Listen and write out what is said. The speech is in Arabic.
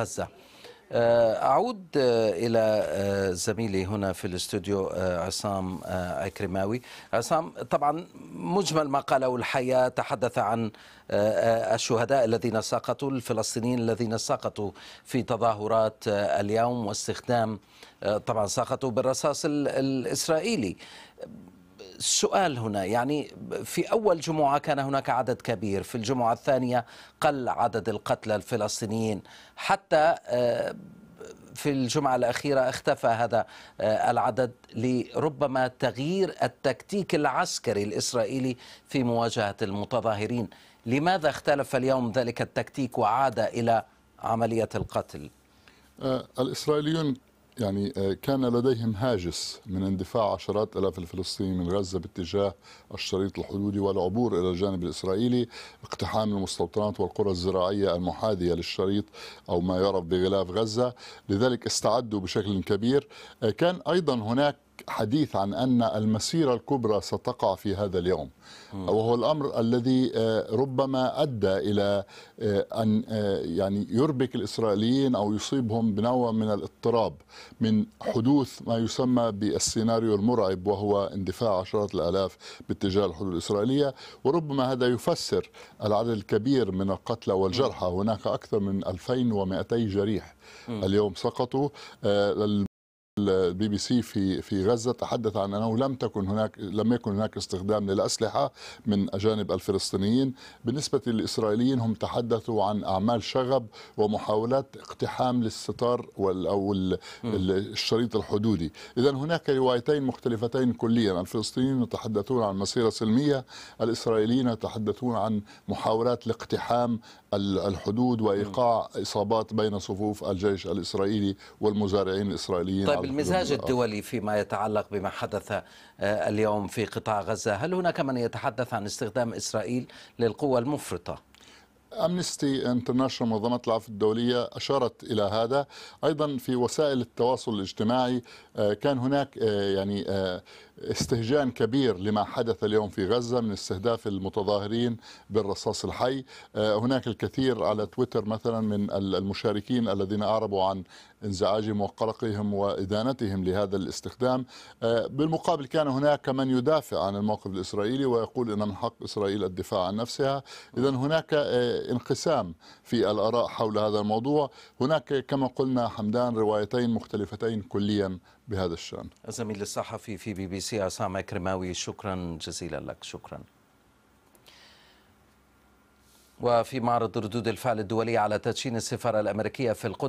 غزة آه، أعود آه، إلى آه، زميلي هنا في الاستوديو عصام أكرماوي عصام طبعا مجمل ما قاله الحياة تحدث عن الشهداء الذين سقطوا الفلسطينيين الذين سقطوا في تظاهرات اليوم واستخدام طبعا سقطوا بالرصاص الإسرائيلي السؤال هنا يعني في أول جمعة كان هناك عدد كبير في الجمعة الثانية قل عدد القتلى الفلسطينيين حتى آه، في الجمعة الأخيرة اختفى هذا آه، العدد لربما تغيير التكتيك العسكري الإسرائيلي في مواجهة المتظاهرين لماذا اختلف اليوم ذلك التكتيك وعاد إلى عملية القتل؟ آه، الإسرائيليون يعني آه، كان لديهم هاجس من اندفاع عشرات الاف الفلسطينيين من غزه باتجاه الشريط الحدودي والعبور الى الجانب الاسرائيلي، اقتحام المستوطنات والقرى الزراعيه المحاذيه للشريط او ما يعرف بغلاف غزه، لذلك استعدوا بشكل كبير، آه، كان ايضا هناك حديث عن أن المسيرة الكبرى ستقع في هذا اليوم وهو الأمر الذي آه، ربما أدى إلى آه، أن آه، يعني يربك الإسرائيليين أو يصيبهم بنوع من الاضطراب من حدوث ما يسمى بالسيناريو المرعب وهو اندفاع عشرات الآلاف باتجاه الحدود الإسرائيلية وربما هذا يفسر العدد الكبير من القتلى والجرحى هناك أكثر من 2200 جريح اليوم سقطوا البي بي سي في في غزه تحدث عن انه لم تكن هناك لم يكن هناك استخدام للاسلحه من اجانب الفلسطينيين، بالنسبه للاسرائيليين هم تحدثوا عن اعمال شغب ومحاولات اقتحام للستار او الشريط الحدودي، اذا هناك روايتين مختلفتين كليا، الفلسطينيين يتحدثون عن مسيره سلميه، الاسرائيليين يتحدثون عن محاولات لاقتحام الحدود وايقاع اصابات بين صفوف الجيش الاسرائيلي والمزارعين الاسرائيليين طيب المزاج الدولي فيما يتعلق بما حدث آه، اليوم في قطاع غزة هل هناك من يتحدث عن استخدام إسرائيل للقوة المفرطة أمنستي انترناشونال منظمة العفو الدولية أشارت إلى هذا أيضا في وسائل التواصل الاجتماعي آه، كان هناك آه، يعني آه، استهجان كبير لما حدث اليوم في غزة من استهداف المتظاهرين بالرصاص الحي هناك الكثير على تويتر مثلا من المشاركين الذين أعربوا عن انزعاجهم وقلقهم وإدانتهم لهذا الاستخدام بالمقابل كان هناك من يدافع عن الموقف الإسرائيلي ويقول أن من حق إسرائيل الدفاع عن نفسها إذا هناك انقسام في الآراء حول هذا الموضوع هناك كما قلنا حمدان روايتين مختلفتين كليا بهذا الشأن الزميل الصحفي في بي بي سي عصام اكرماوي شكرا جزيلا لك شكرا وفي معرض ردود الفعل الدولي على تدشين السفارة الأمريكية في القدس